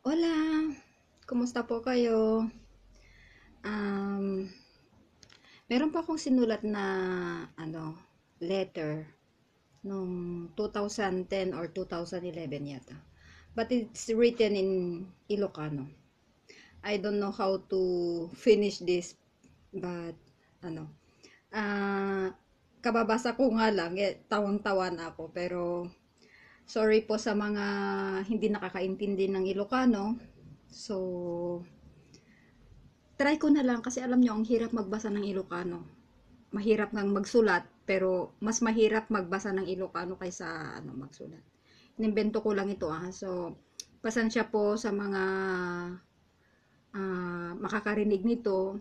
Hola! Kumusta po kayo? Um, meron pa akong sinulat na ano, letter nung 2010 or 2011 yata. But it's written in Ilocano. I don't know how to finish this but ano, ah uh, kababasa ko nga lang, eh, tawang tawan ako pero Sorry po sa mga hindi nakakaintindi ng Ilocano. So, try ko na lang kasi alam nyo, ang hirap magbasa ng Ilocano. Mahirap ngang magsulat, pero mas mahirap magbasa ng Ilocano kaysa ano, magsulat. Inimbento ko lang ito ah. So, pasensya po sa mga uh, makakarinig nito.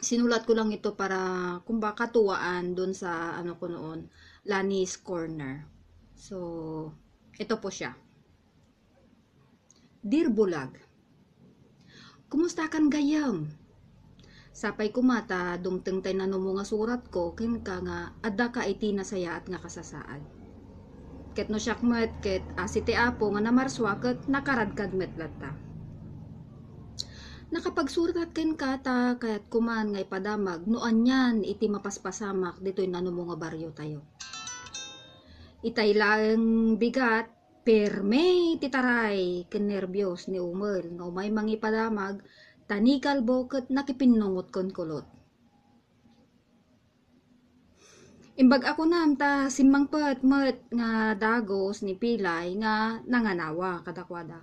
Sinulat ko lang ito para kung baka tuwaan doon sa ano ko noon, Lani's Corner. So, ito po siya. Dear Bulag, Kumusta kan gayam? Sapay kumata, dumteng tay nano mo nga surat ko, kin ka nga, adda ka iti nasaya at nga kasasaad. Ket no siyak met, ket asi ti apo nga namarswa ket nakaradkad metlat ta. Nakapagsurat ken ta, kayat kuman nga ipadamag noan yan iti mapaspasamak ditoy nano mo nga baryo tayo. Itay lang bigat, perme titaray, kinerbiyos ni Umel, no may mangipadamag, tanikal boket nakipinungot kon kulot. Imbag ako nam ta simangpet met nga dagos ni Pilay nga nanganawa kadakwada.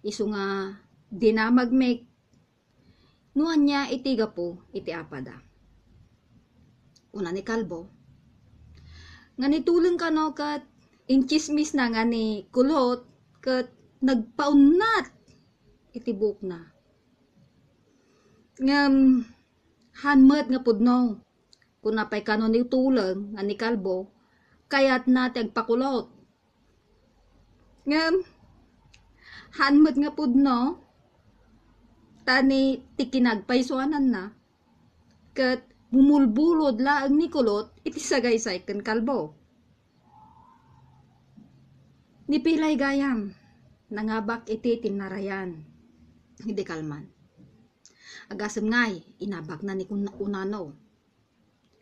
Isu nga dinamagmek nuanya niya itiga po iti apada. Una ni Kalbo, nga nitulong ka no kat in chismis na nga ni kulot kat nagpaunat itibok na nga mm, hanmat nga pudno kung napay kanon ni tulong nga ni kalbo kaya't natin pakulot nga mm, hanmat nga pudno tani tikinagpaisuanan na kat bumulbulod laag ni kulot, iti sagaysay ken kalbo. Nipilay gayam, nangabak iti tinarayan, hindi kalman. Agasem ngay, inabak na ni unano.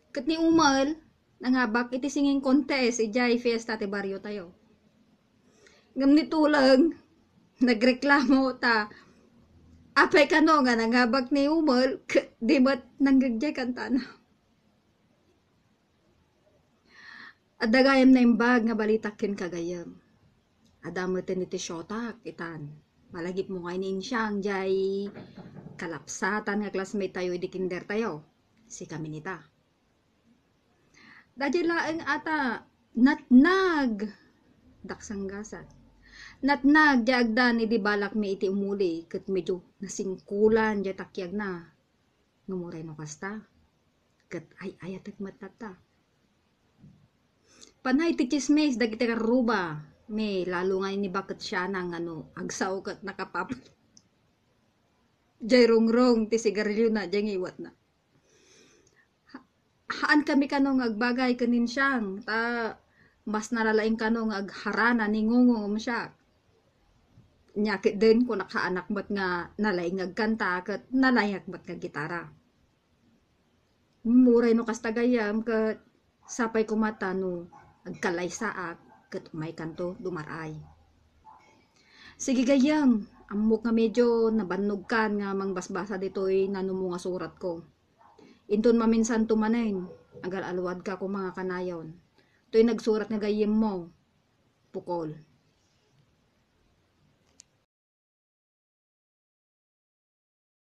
Kat ni umal, nangabak iti singing kontes, ijay fiesta ti baryo tayo. Ngam ni tulang, nagreklamo ta, apay kano nga nangabak ni umal, kat Di ba't nanggagya kanta na? At dagayam na imbag nga balitak kin kagayam. Adamo iti shotak itan. Malagip mo nga inin siyang jay kalapsatan nga classmate tayo di kinder tayo. Si kami nita. Dadya laeng ata natnag daksanggasan. Natnag jagdan idi balak mi iti umuli ket medyo nasingkulan jay takyag na のもらい逃した ket ay ayat matata. Panay ti chismes dagiti ruba. May lalo nga ni bakit siya nang ano agsaw ket nakapap. Jay rongrong ti sigarilyo na jay iwat na. Ha haan kami kanong agbagay kanin siyang ta mas naralaing kanong agharana ningungong siya nyakit din ko nakaanak mat nga nalaingag kanta kat nalaingag mat nga gitara muray no kastagayam kat sapay kumata no agkalay ak kat may kanto dumaray. Sige gayam, amok nga medyo nabannog kan nga mangbasbasa ditoy nga surat ko. Inton maminsan tumanen, agal alwad ka ko mga kanayon. To'y nagsurat nga gayim mo, pukol.